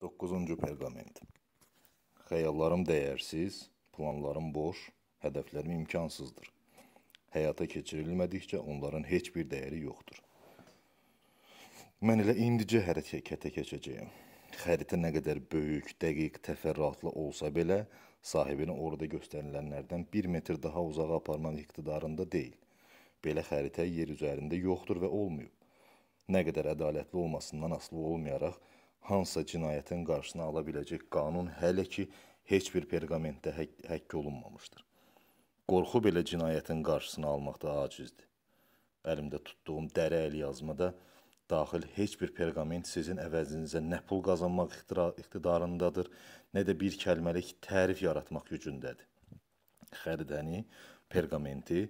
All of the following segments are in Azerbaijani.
9-cu perqament. Xəyallarım dəyərsiz, planlarım boş, hədəflərim imkansızdır. Həyata keçirilmədikcə onların heç bir dəyəri yoxdur. Mən elə indicə hərəkətə keçəcəyəm. Xəritə nə qədər böyük, dəqiq, təfərrüatlı olsa belə, sahibini orada göstərilənlərdən 1 metr daha uzağa aparmaq iqtidarında deyil. Belə xəritə yer üzərində yoxdur və olmayıb. Nə qədər ədalətli olmasından asılı olmayaraq, hansısa cinayətin qarşısını ala biləcək qanun hələ ki heç bir perqamentdə həkk, həkk olunmamışdır. Qorxu belə cinayətin qarşısını almaqda acizdir. Əlimdə tutduğum dəri əlyazmada daxil heç bir perqament sizin əvəzinizə nə pul qazanmaq iqtidarındadır, nə də bir kəlməlik tərif yaratmaq gücündədir. Xəridəni, perqamenti,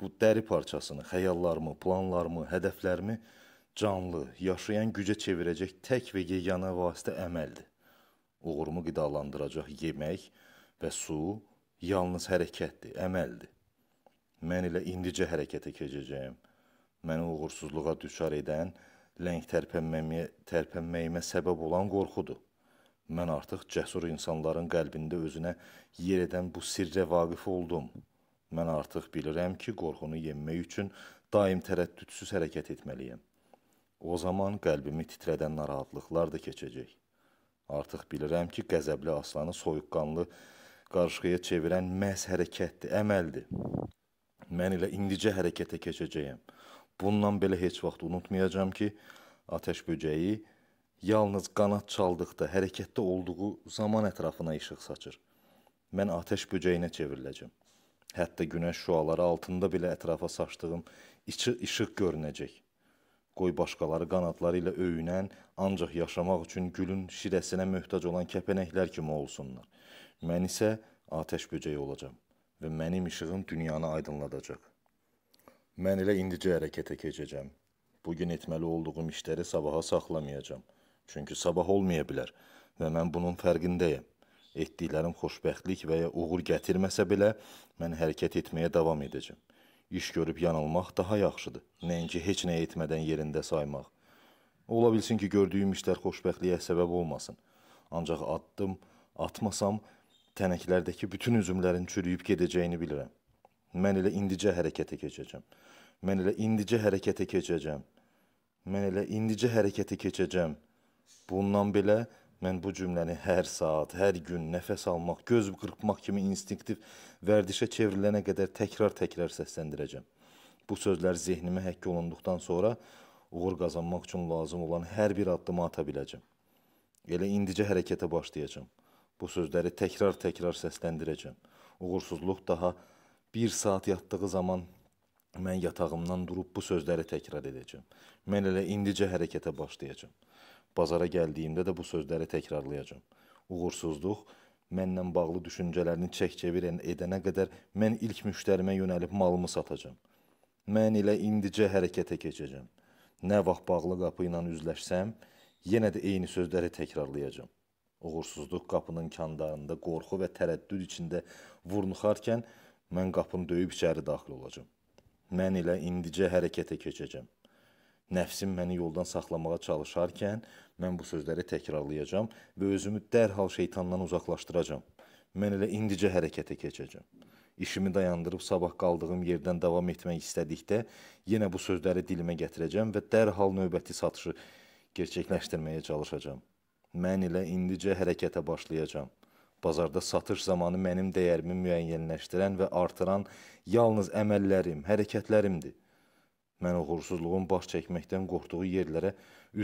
bu dəri parçasını, xəyallarımı, planlarımı, hədəflərimi canlı, yaşayan gücə çevirəcək tək və yeganə vasitə əməldir. Uğurumu qidalandıracaq yemək və su yalnız hərəkətdir, əməldir. Mən elə indicə hərəkətə keçəcəyəm. Məni uğursuzluğa düşar edən, ləng tərpənməyə, tərpənməyimə səbəb olan qorxudur. Mən artıq cəsur insanların qəlbində özünə yer edən bu sirrə vaqif oldum. Mən artıq bilirəm ki, qorxunu yenmək üçün daim tərəddüdsüz hərəkət etməliyəm. O zaman qəlbimi titrədən narahatlıqlar da keçəcək. Artıq bilirəm ki, qəzəbli aslanı soyuqqanlı qarışqıya çevirən məhz hərəkətdir, əməldir. Mən elə indicə hərəkətə keçəcəyəm. Bundan belə heç vaxt unutmayacağım ki, atəş böcəyi yalnız qanad çaldıqda, hərəkətdə olduğu zaman ətrafına işıq saçır. Mən atəş böcəyinə çevriləcəm. Hətta günəş şüaları altında belə ətrafa saçdığım içi işıq görünəcək. Qoy başqaları qanadları ilə öyünən, ancaq yaşamaq üçün gülün şirəsinə möhtac olan kəpənəklər kimi olsunlar. Mən isə atəş böcəyi olacam və mənim işığım dünyanı aydınladacaq. Mən elə indicə hərəkətə keçəcəm. Bu gün etməli olduğum işləri sabaha saxlamayacağam. Çünki sabah olmaya bilər və mən bunun fərqindəyəm. Etdiklərim xoşbəxtlik və ya uğur gətirməsə belə, mən hərəkət etməyə davam edəcəm. İş görüb yanılmaq daha yaxşıdır. Nəinki heç nə etmədən yerində saymaq. Ola bilsin ki, gördüyüm işlər xoşbəxtliyə səbəb olmasın. Ancaq addım atmasam, tənəklərdəki bütün üzümlərin çürüyüb gedəcəyini bilirəm. Mən elə indicə hərəkətə keçəcəm. Mən elə indicə hərəkətə keçəcəm. Mən elə indicə hərəkətə keçəcəm. Bundan belə Mən bu cümləni hər saat, hər gün nəfəs almaq, göz qırpmaq kimi instinktiv vərdişə çevrilənə qədər təkrar-təkrar səsləndirəcəm. Bu sözlər zehnimə həkk olunduqdan sonra uğur qazanmaq üçün lazım olan hər bir addımı ata biləcəm. Elə indicə hərəkətə başlayacam. Bu sözləri təkrar-təkrar səsləndirəcəm. Uğursuzluq daha bir saat yatdığı zaman mən yatağımdan durub bu sözləri təkrar edəcəm. Mən elə indicə hərəkətə başlayacam. Bazara gəldiyimdə də bu sözləri təkrarlayacam. Uğursuzluq mənlə bağlı düşüncələrini çək-çevir edənə qədər mən ilk müştərimə yönəlib malımı satacam. Mən elə indicə hərəkətə keçəcəm. Nə vaxt bağlı qapı ilə üzləşsəm, yenə də eyni sözləri təkrarlayacam. Uğursuzluq qapının kandarında qorxu və tərəddüd içində vurnuxarkən mən qapını döyüb içəri daxil olacam. Mən elə indicə hərəkətə keçəcəm. Nəfsim məni yoldan saxlamağa çalışarkən mən bu sözləri təkrarlayacağam və özümü dərhal şeytandan uzaqlaşdıracağam. Mən elə indicə hərəkətə keçəcəm. İşimi dayandırıb sabah qaldığım yerdən davam etmək istədikdə yenə bu sözləri dilimə gətirəcəm və dərhal növbəti satışı gerçəkləşdirməyə çalışacağam. Mən elə indicə hərəkətə başlayacağam. Bazarda satış zamanı mənim dəyərimi müəyyənləşdirən və artıran yalnız əməllərim, hərəkətlərimdir. Mən uğursuzluğun baş çəkməkdən qorxduğu yerlərə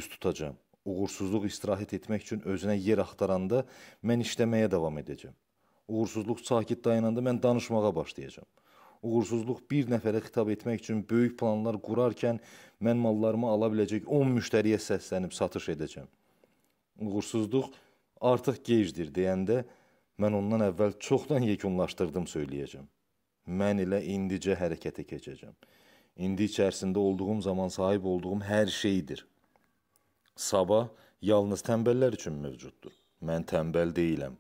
üz tutacağam. Uğursuzluq istirahət etmək üçün özünə yer axtaranda mən işləməyə davam edəcəm. Uğursuzluq sakit dayananda mən danışmağa başlayacağam. Uğursuzluq bir nəfərə xitab etmək üçün böyük planlar qurarkən mən mallarımı ala biləcək 10 müştəriyə səslənib satış edəcəm. Uğursuzluq artıq gecdir deyəndə mən ondan əvvəl çoxdan yekunlaşdırdım söyləyəcəm. Mən elə indicə hərəkətə keçəcəm. İndi içərisində olduğum zaman sahib olduğum hər şeydir. Sabah yalnız tənbəllər üçün mövcuddur. Mən tənbəl deyiləm.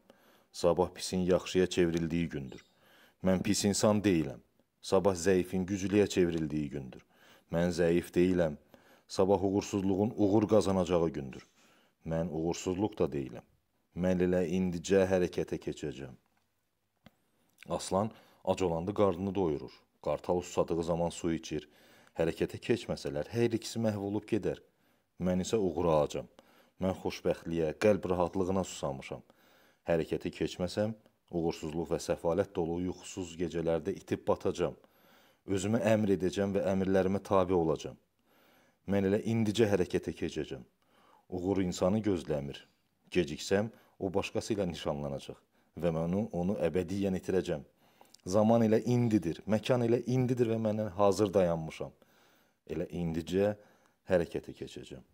Sabah pisin yaxşıya çevrildiyi gündür. Mən pis insan deyiləm. Sabah zəifin güclüyə çevrildiyi gündür. Mən zəif deyiləm. Sabah uğursuzluğun uğur qazanacağı gündür. Mən uğursuzluq da deyiləm. Mən elə indicə hərəkətə keçəcəm. Aslan ac olanda qarnını doyurur. Qartal susadığı zaman su içir. Hərəkətə keçməsələr, hər ikisi məhv olub gedər. Mən isə uğur ağacam. Mən xoşbəxtliyə, qəlb rahatlığına susamışam. Hərəkətə keçməsəm, uğursuzluq və səfalət dolu yuxusuz gecələrdə itib batacam. Özümə əmr edəcəm və əmrlərimə tabe olacam. Mən elə indicə hərəkətə keçəcəm. Uğur insanı gözləmir. Geciksəm, o başqası ilə nişanlanacaq və mən onu, onu əbədiyən itirəcəm.'' Zaman elə indidir, məkan elə indidir və mən hazır dayanmışam. Elə indicə hərəkətə keçəcəm.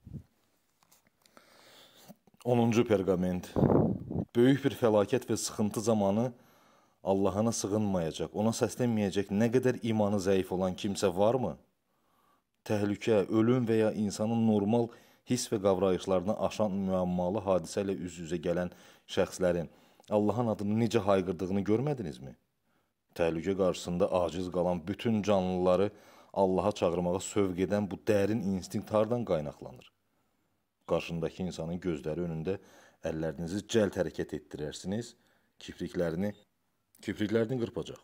10-cu perqament. Böyük bir fəlakət və sıxıntı zamanı Allahına sığınmayacaq, ona səslənməyəcək nə qədər imanı zəif olan kimsə varmı? Təhlükə, ölüm və ya insanın normal hiss və qavrayışlarını aşan müəmmalı hadisə ilə üz-üzə gələn şəxslərin Allahın adını necə hayqırdığını görmədinizmi? təhlükə qarşısında aciz qalan bütün canlıları Allaha çağırmağa sövq edən bu dərin instinkt hardan qaynaqlanır? Qarşındakı insanın gözləri önündə əllərinizi cəld hərəkət etdirərsiniz, kipriklərini kipriklərini qırpacaq.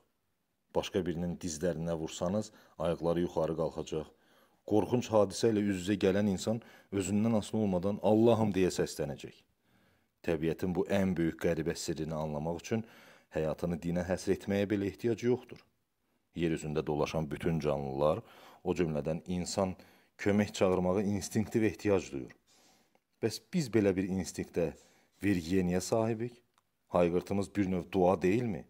Başqa birinin dizlərinə vursanız, ayaqları yuxarı qalxacaq. Qorxunc hadisə ilə üz-üzə gələn insan özündən asılı olmadan Allahım deyə səslənəcək. Təbiətin bu ən böyük qəribə sirrini anlamaq üçün həyatını dinə həsr etməyə belə ehtiyac yoxdur. Yer üzündə dolaşan bütün canlılar, o cümlədən insan kömək çağırmağa instinktiv ehtiyac duyur. Bəs biz belə bir instinktə vergiyeniyə sahibik? Hayqırtımız bir növ dua deyilmi?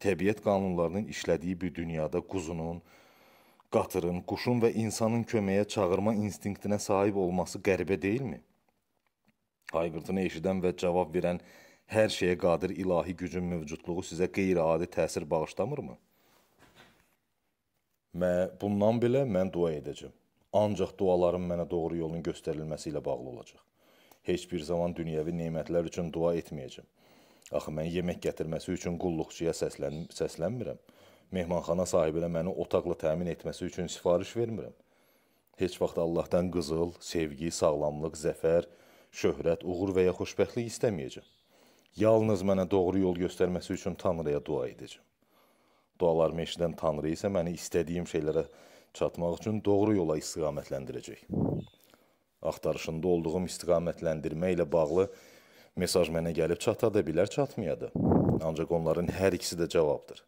Təbiət qanunlarının işlədiyi bir dünyada quzunun, qatırın, quşun və insanın köməyə çağırma instinktinə sahib olması qəribə deyilmi? Hayqırtını eşidən və cavab verən hər şeyə qadir ilahi gücün mövcudluğu sizə qeyri-adi təsir bağışlamırmı? Mə bundan belə mən dua edəcəm. Ancaq dualarım mənə doğru yolun göstərilməsi ilə bağlı olacaq. Heç bir zaman dünyəvi nemətlər üçün dua etməyəcəm. Axı mən yemək gətirməsi üçün qulluqçuya səslən səslənmirəm. Mehmanxana sahibinə məni otaqla təmin etməsi üçün sifariş vermirəm. Heç vaxt Allahdan qızıl, sevgi, sağlamlıq, zəfər, şöhrət, uğur və ya xoşbəxtlik istəməyəcəm. Yalnız mənə doğru yol göstərməsi üçün Tanrıya dua edəcəm. Dualarımı eşidən Tanrı isə məni istədiyim şeylərə çatmaq üçün doğru yola istiqamətləndirəcək. Axtarışında olduğum istiqamətləndirmə ilə bağlı mesaj mənə gəlib çata da bilər, çatmaya da. Ancaq onların hər ikisi də cavabdır.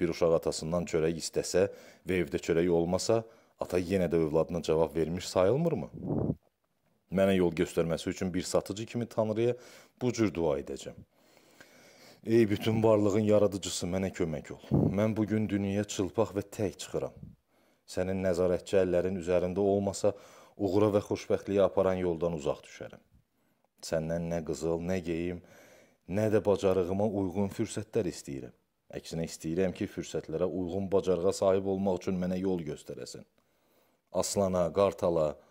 Bir uşaq atasından çörək istəsə və evdə çörək olmasa, ata yenə də övladına cavab vermiş sayılmırmı? mənə yol göstərməsi üçün bir satıcı kimi Tanrıya bu cür dua edəcəm. Ey bütün varlığın yaradıcısı, mənə kömək ol. Mən bu gün dünyaya çılpaq və tək çıxıram. Sənin nəzarətçi əllərin üzərində olmasa, uğura və xoşbəxtliyə aparan yoldan uzaq düşərəm. Səndən nə qızıl, nə geyim, nə də bacarığıma uyğun fürsətlər istəyirəm. Əksinə istəyirəm ki, fürsətlərə uyğun bacarığa sahib olmaq üçün mənə yol göstərəsən. Aslana, qartala, qartala,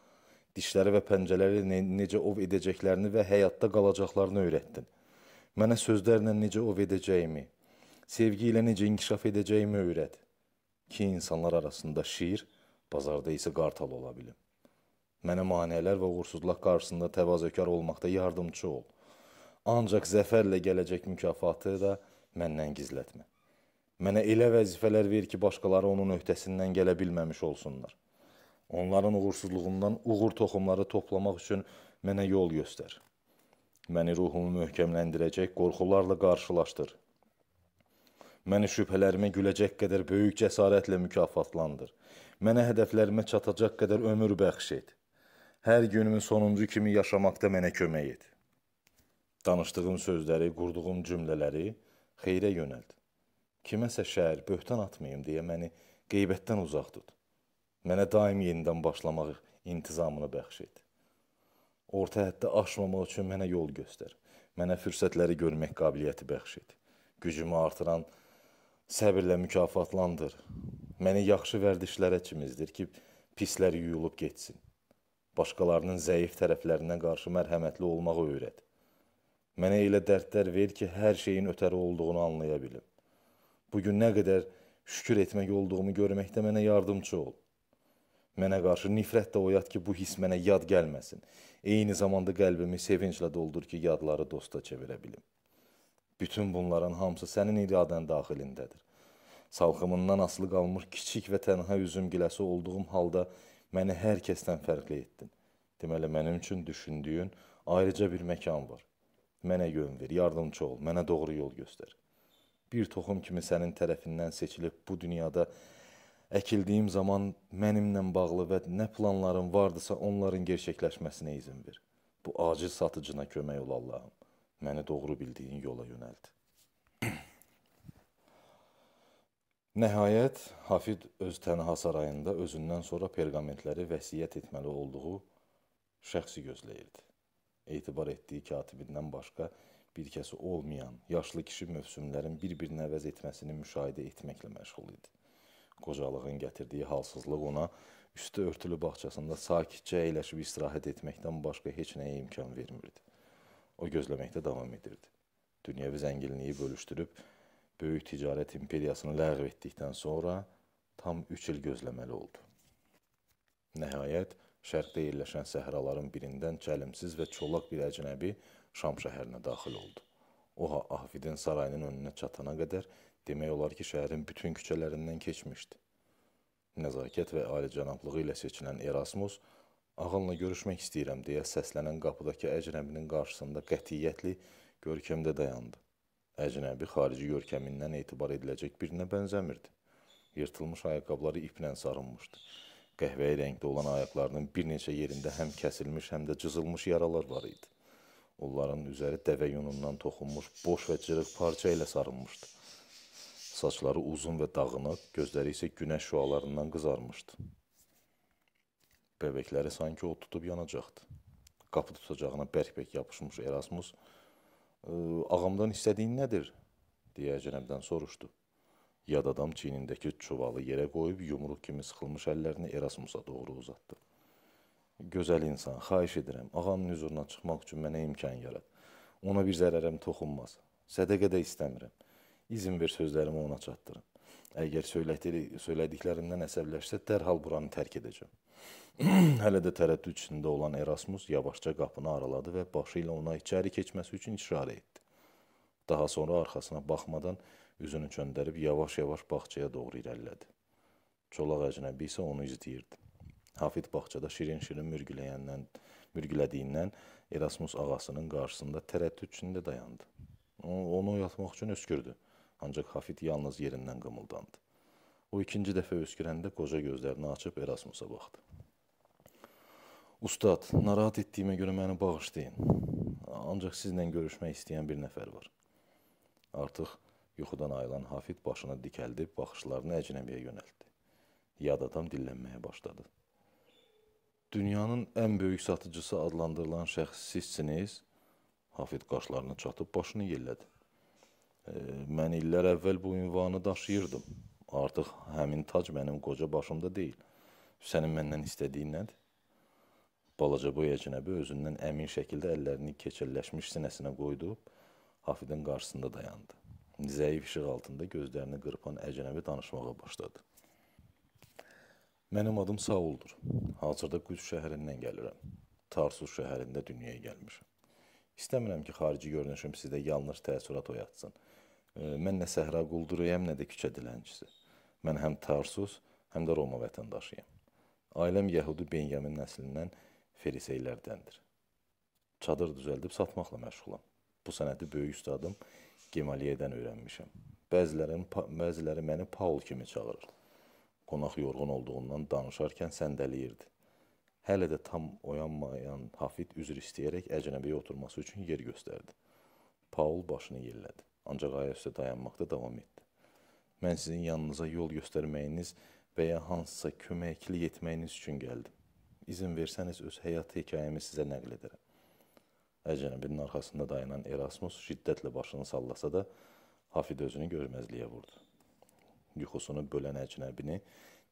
dişləri və pəncələri ne necə ov edəcəklərini və həyatda qalacaqlarını öyrətdin. Mənə sözlərlə necə ov edəcəyimi, sevgi ilə necə inkişaf edəcəyimi öyrət ki, insanlar arasında şiir, bazarda isə qartal ola bilim. Mənə maneələr və uğursuzluq qarşısında təvazökar olmaqda yardımçı ol. Ancaq zəfərlə gələcək mükafatı da məndən gizlətmə. Mənə elə vəzifələr ver ki, başqaları onun öhdəsindən gələ bilməmiş olsunlar.'' Onların uğursuzluğundan uğur toxumları toplamaq üçün mənə yol göstər. Məni ruhumu möhkəmləndirəcək qorxularla qarşılaşdır. Məni şübhələrimə güləcək qədər böyük cəsarətlə mükafatlandır. Mənə hədəflərimə çatacaq qədər ömür bəxş et. Hər günümün sonuncu kimi yaşamaqda mənə kömək et. Danışdığım sözləri, qurduğum cümlələri xeyrə yönəld. Kiməsə şər, böhtan atmayım deyə məni qeybətdən uzaq tut. Mənə daim yenidən başlamaq intizamını bəxş et. Orta həddi aşmamaq üçün mənə yol göstər. Mənə fürsətləri görmək qabiliyyəti bəxş et. Gücümü artıran səbirlə mükafatlandır. Məni yaxşı vərdişlərə çimizdir ki, pislər yuyulub getsin. Başqalarının zəif tərəflərinə qarşı mərhəmətli olmağı öyrət. Mənə elə dərdlər ver ki, hər şeyin ötəri olduğunu anlaya bilim. Bugün nə qədər şükür etmək olduğumu görməkdə mənə yardımcı ol mənə qarşı nifrət də oyat ki, bu hiss mənə yad gəlməsin. Eyni zamanda qəlbimi sevinclə doldur ki, yadları dosta çevirə bilim. Bütün bunların hamısı sənin iradən daxilindədir. Salxımından asılı qalmış kiçik və tənha üzüm giləsi olduğum halda məni hər kəsdən fərqli etdin. Deməli, mənim üçün düşündüyün ayrıca bir məkan var. Mənə yön ver, yardımcı ol, mənə doğru yol göstər. Bir toxum kimi sənin tərəfindən seçilib bu dünyada əkildiyim zaman mənimlə bağlı və nə planlarım vardısa onların gerçəkləşməsinə izin ver. Bu aciz satıcına kömək ol Allahım. Məni doğru bildiyin yola yönəlt. Nəhayət Hafid öz tənha sarayında özündən sonra perqamentləri vəsiyyət etməli olduğu şəxsi gözləyirdi. Etibar etdiyi katibindən başqa bir kəsi olmayan yaşlı kişi mövsümlərin bir-birinə əvəz etməsini müşahidə etməklə məşğul idi qocalığın gətirdiyi halsızlıq ona üstü örtülü bağçasında sakitcə əyləşib istirahət etməkdən başqa heç nəyə imkan vermirdi. O gözləməkdə davam edirdi. Dünyəvi zənginliyi bölüşdürüb böyük ticarət imperiyasını ləğv etdikdən sonra tam 3 il gözləməli oldu. Nəhayət, şərqdə yerləşən səhraların birindən çəlimsiz və çolaq bir əcnəbi Şam şəhərinə daxil oldu. O, Ahvidin sarayının önünə çatana qədər demək olar ki, şəhərin bütün küçələrindən keçmişdi. Nəzakət və alicənablığı ilə seçilən Erasmus, ağınla görüşmək istəyirəm deyə səslənən qapıdakı əcnəbinin qarşısında qətiyyətli görkəmdə dayandı. Əcnəbi xarici görkəmindən etibar ediləcək birinə bənzəmirdi. Yırtılmış ayaqqabları iplə sarınmışdı. Qəhvəyi rəngdə olan ayaqlarının bir neçə yerində həm kəsilmiş, həm də cızılmış yaralar var idi. Onların üzəri dəvə yunundan toxunmuş boş və cırıq parça ilə sarınmışdı. Saçları uzun və dağınıq, gözləri isə günəş şüalarından qızarmışdı. Bəbəkləri sanki o tutub yanacaqdı. Qapı tutacağına bərk-bərk yapışmış Erasmus, "Ağamdan istədiyin nədir?" deyə cənabdan soruşdu. Yad adam çiynindəki çuvalı yerə qoyub yumruq kimi sıxılmış əllərini Erasmusa doğru uzatdı. "Gözəl insan, xahiş edirəm, ağamın huzuruna çıxmaq üçün mənə imkan yarat. Ona bir zərərəm toxunmaz. Sədaqə də istəmirəm." İzin ver sözlərimi ona çatdırım. Əgər söylədiklərimdən əsəbləşsə, dərhal buranı tərk edəcəm. Hələ də tərəddüd içində olan Erasmus yavaşca qapını araladı və başı ilə ona içəri keçməsi üçün işarə etdi. Daha sonra arxasına baxmadan üzünü çöndərib yavaş-yavaş bağçaya doğru irəlilədi. Çolaq əcnəbi isə onu izləyirdi. Hafid bağçada şirin-şirin mürgüləyəndən, mürgülədiyindən Erasmus ağasının qarşısında tərəddüd içində dayandı. Onu oyatmaq üçün öskürdü. Ancaq Xafit yalnız yerindən qımıldandı. O ikinci dəfə öskürəndə qoca gözlərini açıb Erasmusa baxdı. Ustad, narahat etdiyimə görə məni bağışlayın. Ancaq sizlə görüşmək istəyən bir nəfər var. Artıq yuxudan ayılan Hafid başını dikəldib baxışlarını əcnəbiyə yönəltdi. Yad adam dillənməyə başladı. Dünyanın ən böyük satıcısı adlandırılan şəxs sizsiniz? Hafid qaşlarını çatıb başını yellədi mən illər əvvəl bu ünvanı daşıyırdım. Artıq həmin tac mənim qoca başımda deyil. Sənin məndən istədiyin nədir? Balaca boy əcnəbi özündən əmin şəkildə əllərini keçirləşmiş sinəsinə qoyub Hafidin qarşısında dayandı. Zəif işıq altında gözlərini qırpan əcnəbi danışmağa başladı. Mənim adım Sauldur. Hazırda Qüds şəhərindən gəlirəm. Tarsus şəhərində dünyaya gəlmişəm. İstəmirəm ki, xarici görünüşüm sizdə yanlış təəssürat oyatsın. Mən nə Səhra Qulduruyam, nə də küçə dilənçisi. Mən həm Tarsus, həm də Roma vətəndaşıyam. Ailəm Yəhudi Benyamin nəslindən Feriseylərdəndir. Çadır düzəldib satmaqla məşğulam. Bu sənəti böyük ustadım Gemaliyedən öyrənmişəm. Bəzilərin bəziləri məni Paul kimi çağırır. Qonaq yorğun olduğundan danışarkən səndələyirdi. Hələ də tam oyanmayan Hafid üzr istəyərək əcnəbiyə oturması üçün yer göstərdi. Paul başını yellədi. Ancaq ayaq üstə dayanmaqda davam etdi. Mən sizin yanınıza yol göstərməyiniz və ya hansısa köməklik etməyiniz üçün gəldim. İzin versəniz öz həyat hekayəmi sizə nəql edərəm. Əcnəbinin arxasında dayanan Erasmus şiddətlə başını sallasa da Hafid özünü görməzliyə vurdu. Yuxusunu bölən əcnəbini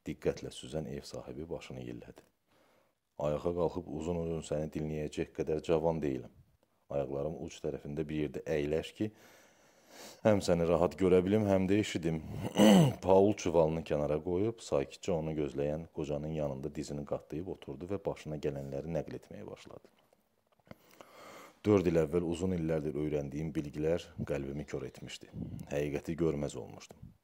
diqqətlə süzən ev sahibi başını yellədi. Ayağa qalxıb uzun-uzun səni dinləyəcək qədər cavan deyiləm. Ayaqlarım uc tərəfində bir yerdə əyləş ki, Həm səni rahat görə bilim, həm də eşidim. Paul çuvalını kənara qoyub sakitcə onu gözləyən qocanın yanında dizini qatlayıb oturdu və başına gələnləri nəql etməyə başladı. 4 il əvvəl uzun illərdir öyrəndiyim bilgilər qəlbimi kör etmişdi. Həqiqəti görməz olmuşdum.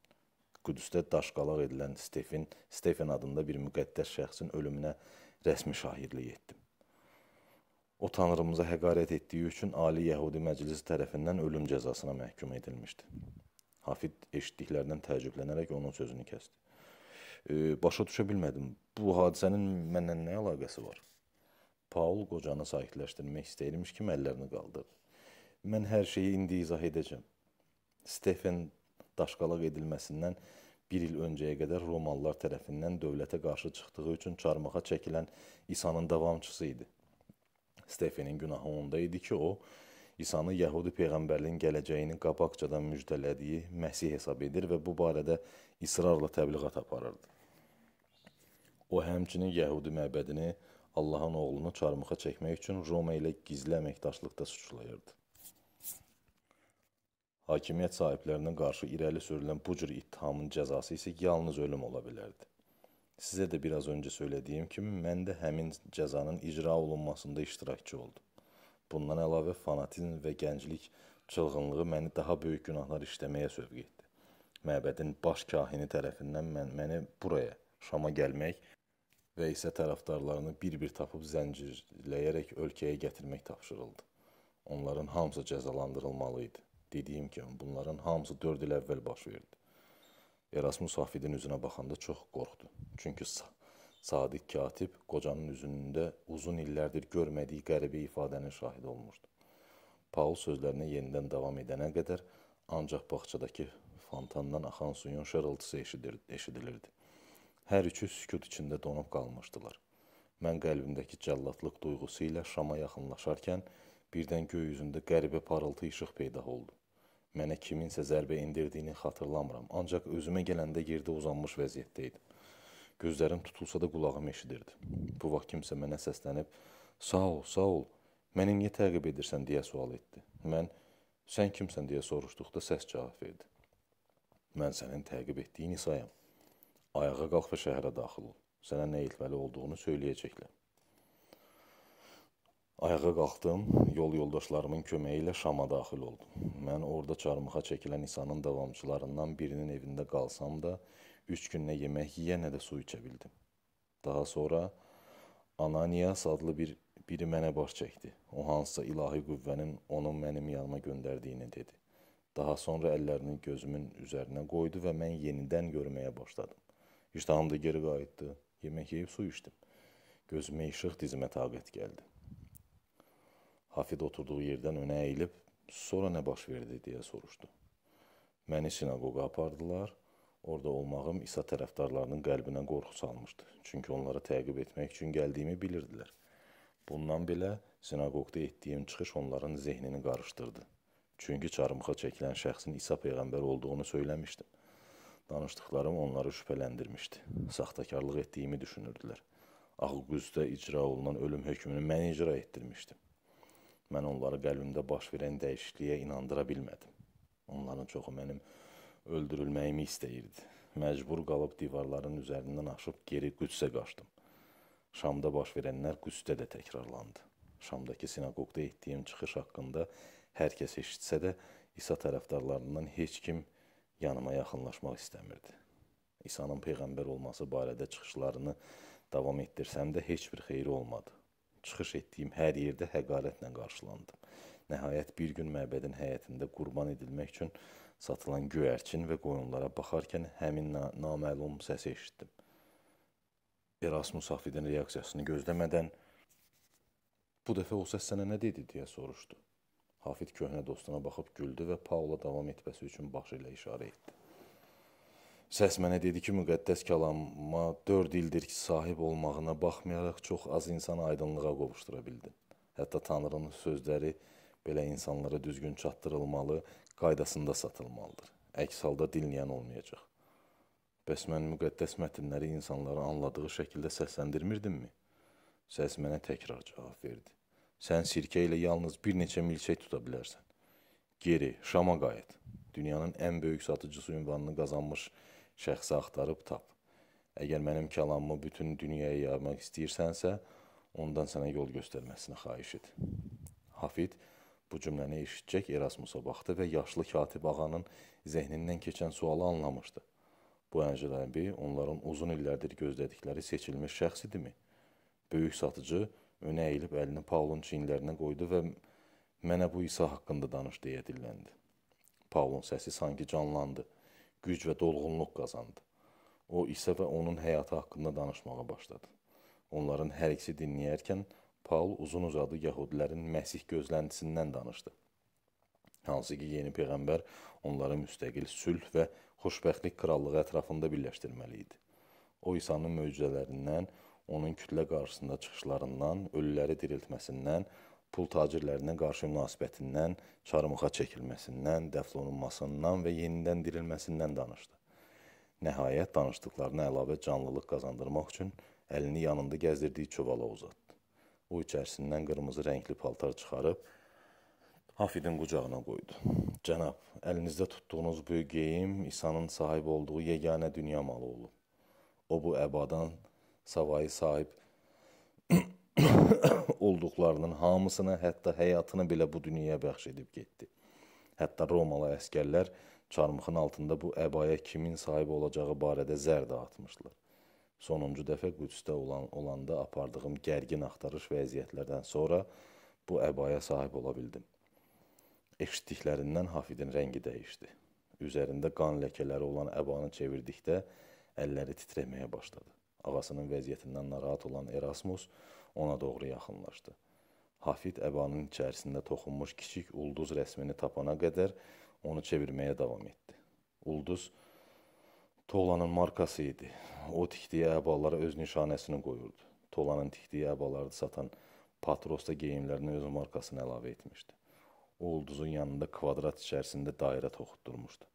Qüdüsdə daşqalaq edilən Stefin, Stefan adında bir müqəddəs şəxsin ölümünə rəsmi şahidlik etdim o tanrımıza həqarət etdiyi üçün Ali Yəhudi Məclisi tərəfindən ölüm cəzasına məhkum edilmişdi. Hafid eşitdiklərindən təəccüblənərək onun sözünü kəsdi. E, başa düşə bilmədim. Bu hadisənin mənlə nə əlaqəsi var? Paul qocanı sakitləşdirmək istəyirmiş kimi əllərini qaldırdı. Mən hər şeyi indi izah edəcəm. Stefan daşqalaq edilməsindən 1 il öncəyə qədər Romalılar tərəfindən dövlətə qarşı çıxdığı üçün çarmıxa çəkilən İsa'nın davamçısı idi. Stefenin günahı onda idi ki, o İsanı Yəhudi peyğəmbərinin gələcəyini qabaqcadan müjdələdiyi Məsih hesab edir və bu barədə israrla təbliğat aparırdı. O həmçinin Yəhudi məbədini Allahın oğlunu çarmıxa çəkmək üçün Roma ilə gizli əməkdaşlıqda suçlayırdı. Hakimiyyət sahiblərinə qarşı irəli sürülən bu cür ittihamın cəzası isə yalnız ölüm ola bilərdi. Sizə də biraz öncə söylədiyim kimi mən də həmin cəzanın icra olunmasında iştirakçı oldum. Bundan əlavə fanatizm və gənclik çılğınlığı məni daha böyük günahlar işləməyə sövq etdi. Məbədin baş kahini tərəfindən mən, məni buraya, Şama gəlmək və isə tərəfdarlarını bir-bir tapıb zəncirləyərək ölkəyə gətirmək tapşırıldı. Onların hamısı cəzalandırılmalı idi. Dediyim kimi, bunların hamısı 4 il əvvəl baş verdi. Erasmus Vahidin üzünə baxanda çox qorxdu. Çünki Sadiq Katib qocanın üzündə uzun illərdir görmədiyi qəribə ifadənin şahidi olmuşdu. Paul sözlərinə yenidən davam edənə qədər ancaq bağçadakı fontandan axan suyun şırıltısı eşidilirdi. Hər üçü sükut içində donub qalmışdılar. Mən qəlbimdəki cəllatlıq duyğusu ilə Şama yaxınlaşarkən birdən göy üzündə qəribə parıltı işıq peyda oldu. Mənə kiminsə zərbə endirdiyini xatırlamıram, ancaq özümə gələndə yerdə uzanmış vəziyyətdə idim. Gözlərim tutulsa da qulağım eşidirdi. Bu vaxt kimsə mənə səslənib, "Sağ ol, sağ ol. Məni niyə təqib edirsən?" deyə sual etdi. Mən "Sən kimsən?" deyə soruşduqda səs cavab verdi. "Mən sənin təqib etdiyin İsayam. Ayağa qalx və şəhərə daxil ol. Sənə nə etməli olduğunu söyləyəcəklər." Ayağa qalxdım, yol yoldaşlarımın köməyi ilə Şama daxil oldum. Mən orada çarmıxa çəkilən İsa'nın davamçılarından birinin evində qalsam da, üç gün nə yemək yeyə, nə də su içə bildim. Daha sonra Ananias adlı bir, biri mənə baş çəkdi. O hansısa ilahi qüvvənin onu mənim yanıma göndərdiyini dedi. Daha sonra əllərini gözümün üzərinə qoydu və mən yenidən görməyə başladım. İştahım da geri qayıtdı. Yemək yeyib su içdim. Gözümə işıq, dizimə taqət gəldi. Hafid oturduğu yerdən önə əyilib, sonra nə baş verdi deyə soruşdu. Məni sinagoqa apardılar. Orada olmağım İsa tərəfdarlarının qəlbinə qorxu salmışdı. Çünki onları təqib etmək üçün gəldiyimi bilirdilər. Bundan belə sinaqoqda etdiyim çıxış onların zehnini qarışdırdı. Çünki çarmıxa çəkilən şəxsin İsa peyğəmbər olduğunu söyləmişdim. Danışdıqlarım onları şübhələndirmişdi. Saxtakarlıq etdiyimi düşünürdülər. Ağqüzdə icra olunan ölüm hökmünü mən icra etdirmişdim mən onları qəlbimdə baş verən dəyişikliyə inandıra bilmədim. Onların çoxu mənim öldürülməyimi istəyirdi. Məcbur qalıb divarların üzərindən aşıb geri Qüdsə qaçdım. Şamda baş verənlər Qüdsdə də təkrarlandı. Şamdakı sinaqoqda etdiyim çıxış haqqında hər kəs eşitsə də İsa tərəfdarlarından heç kim yanıma yaxınlaşmaq istəmirdi. İsa'nın peyğəmbər olması barədə çıxışlarını davam etdirsəm də heç bir xeyri olmadı. Çıxış etdiyim hər yerdə həqarətlə qarşılandım. Nəhayət bir gün məbədin həyətində qurban edilmək üçün satılan göyərçin və qoyunlara baxarkən həmin na naməlum səsi eşitdim. Erasmus Afidin reaksiyasını gözləmədən "Bu dəfə o səs sənə nə dedi?" deyə soruşdu. Hafid köhnə dostuna baxıb güldü və Paula davam etməsi üçün başı ilə işarə etdi. Səs mənə dedi ki, müqəddəs kəlama 4 ildir ki, sahib olmağına baxmayaraq çox az insan aydınlığa qovuşdura bildin. Hətta Tanrının sözləri belə insanlara düzgün çatdırılmalı, qaydasında satılmalıdır. Əks halda dinləyən olmayacaq. Bəs mən müqəddəs mətnləri insanlara anladığı şəkildə səsləndirmirdimmi? Səs mənə təkrar cavab verdi. Sən sirkə ilə yalnız bir neçə milçək tuta bilərsən. Geri, Şama qayıt. Dünyanın ən böyük satıcısı ünvanını qazanmış şəxsi axtarıb tap. Əgər mənim kəlamımı bütün dünyaya yaymaq istəyirsənsə, ondan sənə yol göstərməsini xahiş et. Hafid bu cümləni eşitcək Erasmusa baxdı və yaşlı katib ağanın zehnindən keçən sualı anlamışdı. Bu əcnəbi onların uzun illərdir gözlədikləri seçilmiş şəxs idimi? Böyük satıcı önə əyilib əlini Paulun çiyinlərinə qoydu və mənə bu İsa haqqında danış deyə dilləndi. Paulun səsi sanki canlandı güc və dolğunluq qazandı. O isə və onun həyatı haqqında danışmağa başladı. Onların hər ikisi dinləyərkən Paul uzun-uzadı yəhudilərin Məsih gözləntisindən danışdı. Hansı ki, yeni peyğəmbər onları müstəqil sülh və xoşbəxtlik krallığı ətrafında birləşdirməli idi. O İsa'nın möcüzələrindən, onun kütlə qarşısında çıxışlarından, ölüləri diriltməsindən, pul tacirlərinə qarşı münasibətindən, çarmıxa çəkilməsindən, dəfl olunmasından və yenidən dirilməsindən danışdı. Nəhayət danışdıqlarına əlavə canlılıq qazandırmaq üçün əlini yanında gəzdirdiyi çuvala uzatdı. O içərisindən qırmızı rəngli paltar çıxarıb Hafidin qucağına qoydu. Cənab, əlinizdə tutduğunuz bu geyim İsa'nın sahib olduğu yeganə dünya malı olub. O bu əbadan savayı sahib olduqlarının hamısını, hətta həyatını belə bu dünyaya bəxş edib getdi. Hətta Romalı əskərlər çarmıxın altında bu əbaya kimin sahib olacağı barədə zər dağıtmışdılar. Sonuncu dəfə Qüdsdə olan olanda apardığım gərgin axtarış vəziyyətlərdən sonra bu əbaya sahib ola bildim. Eşitdiklərindən Hafidin rəngi dəyişdi. Üzərində qan ləkələri olan əbanı çevirdikdə əlləri titrəməyə başladı. Ağasının vəziyyətindən narahat olan Erasmus ona doğru yaxınlaşdı. Hafid əbanın içərisində toxunmuş kiçik ulduz rəsmini tapana qədər onu çevirməyə davam etdi. Ulduz Tolanın markası idi. O tikdiyi əbalara öz nişanəsini qoyurdu. Tolanın tikdiyi əbaları satan Patros da geyimlərinə öz markasını əlavə etmişdi. O ulduzun yanında kvadrat içərisində dairə toxutdurmuşdu.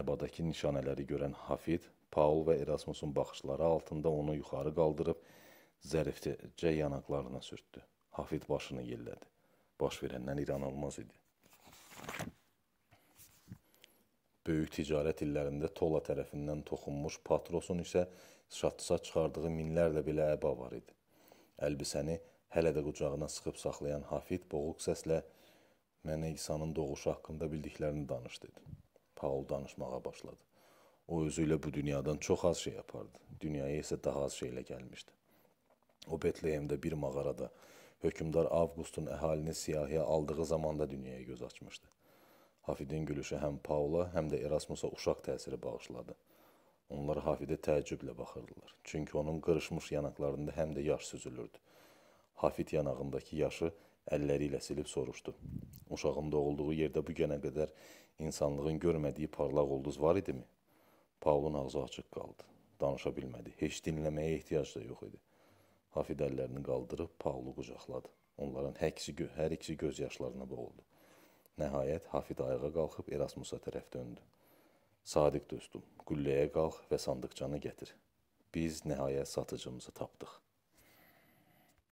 Əbadakı nişanələri görən Hafid, Paul və Erasmusun baxışları altında onu yuxarı qaldırıb zərifcə yanaqlarına sürtdü. Hafid başını yellədi. Baş verəndən iranılmaz idi. Böyük ticarət illərində Tola tərəfindən toxunmuş patrosun isə şatsa çıxardığı minlərlə belə əba var idi. Əlbisəni hələ də qucağına sıxıb saxlayan Hafid boğuq səslə mənə İsa'nın doğuşu haqqında bildiklərini danış dedi. Paul danışmağa başladı. O özü ilə bu dünyadan çox az şey yapardı. Dünyaya isə daha az şeylə gəlmişdi. O Betlehemdə bir mağarada hökmdar Avqustun əhalini siyahıya aldığı zamanda dünyaya göz açmışdı. Hafidin gülüşü həm Paula, həm də Erasmusa uşaq təsiri bağışladı. Onlar Hafidə təəccüblə baxırdılar. Çünki onun qırışmış yanaqlarında həm də yaş süzülürdü. Hafid yanağındakı yaşı əlləri ilə silib soruşdu. Uşağın doğulduğu yerdə bu günə qədər insanlığın görmədiyi parlaq ulduz var idimi? Paulun ağzı açıq qaldı. Danışa bilmədi. Heç dinləməyə ehtiyac da yox idi. Hafid əllərini qaldırıb Paulu qucaqladı. Onların hər ikisi, hər ikisi göz yaşlarına boğuldu. Nəhayət Hafid ayağa qalxıb Erasmusa tərəf döndü. Sadiq dostum, qülləyə qalx və sandıqçanı gətir. Biz nəhayət satıcımızı tapdıq.